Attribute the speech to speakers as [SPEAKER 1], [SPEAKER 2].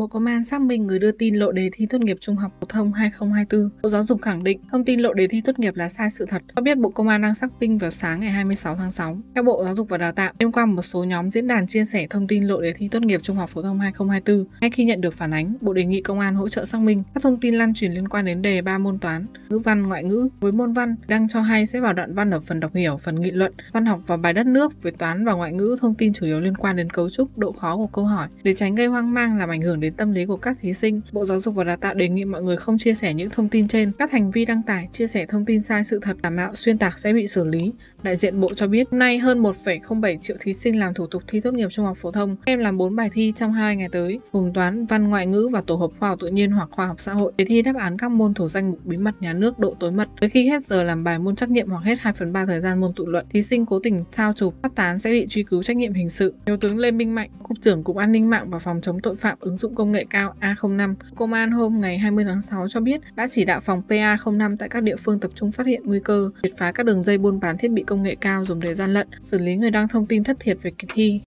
[SPEAKER 1] Bộ Công an xác minh người đưa tin lộ đề thi tốt nghiệp trung học phổ thông 2024. Bộ Giáo dục khẳng định thông tin lộ đề thi tốt nghiệp là sai sự thật. Cho biết Bộ Công an đang xác minh vào sáng ngày 26 tháng 6. Theo Bộ Giáo dục và Đào tạo, liên quan một số nhóm diễn đàn chia sẻ thông tin lộ đề thi tốt nghiệp trung học phổ thông 2024. Ngay khi nhận được phản ánh, Bộ đề nghị Công an hỗ trợ xác minh các thông tin lan truyền liên quan đến đề ba môn toán, ngữ văn, ngoại ngữ. Với môn văn, đang cho hay sẽ vào đoạn văn ở phần đọc hiểu, phần nghị luận, văn học và bài đất nước với toán và ngoại ngữ thông tin chủ yếu liên quan đến cấu trúc, độ khó của câu hỏi để tránh gây hoang mang làm ảnh hưởng đến đến tâm lý của các thí sinh, Bộ Giáo dục và Đào tạo đề nghị mọi người không chia sẻ những thông tin trên. Các hành vi đăng tải, chia sẻ thông tin sai sự thật, giả mạo, xuyên tạc sẽ bị xử lý. Đại diện Bộ cho biết, nay hơn 1,07 triệu thí sinh làm thủ tục thi tốt nghiệp trung học phổ thông. em làm 4 bài thi trong 2 ngày tới, gồm toán, văn, ngoại ngữ và tổ hợp khoa học tự nhiên hoặc khoa học xã hội để thi đáp án các môn thuộc danh mục bí mật nhà nước độ tối mật. Tới khi hết giờ làm bài môn trắc nghiệm hoặc hết 2 phần 3 thời gian môn tự luận, thí sinh cố tình sao chụp, phát tán sẽ bị truy cứu trách nhiệm hình sự. Thiếu tướng Lê Minh Mạnh, Cục trưởng Cục An ninh mạng và Phòng chống tội phạm ứng dụng dụng công nghệ cao A05. Công an hôm ngày 20 tháng 6 cho biết đã chỉ đạo phòng PA05 tại các địa phương tập trung phát hiện nguy cơ, triệt phá các đường dây buôn bán thiết bị công nghệ cao dùng để gian lận, xử lý người đăng thông tin thất thiệt về kỳ thi.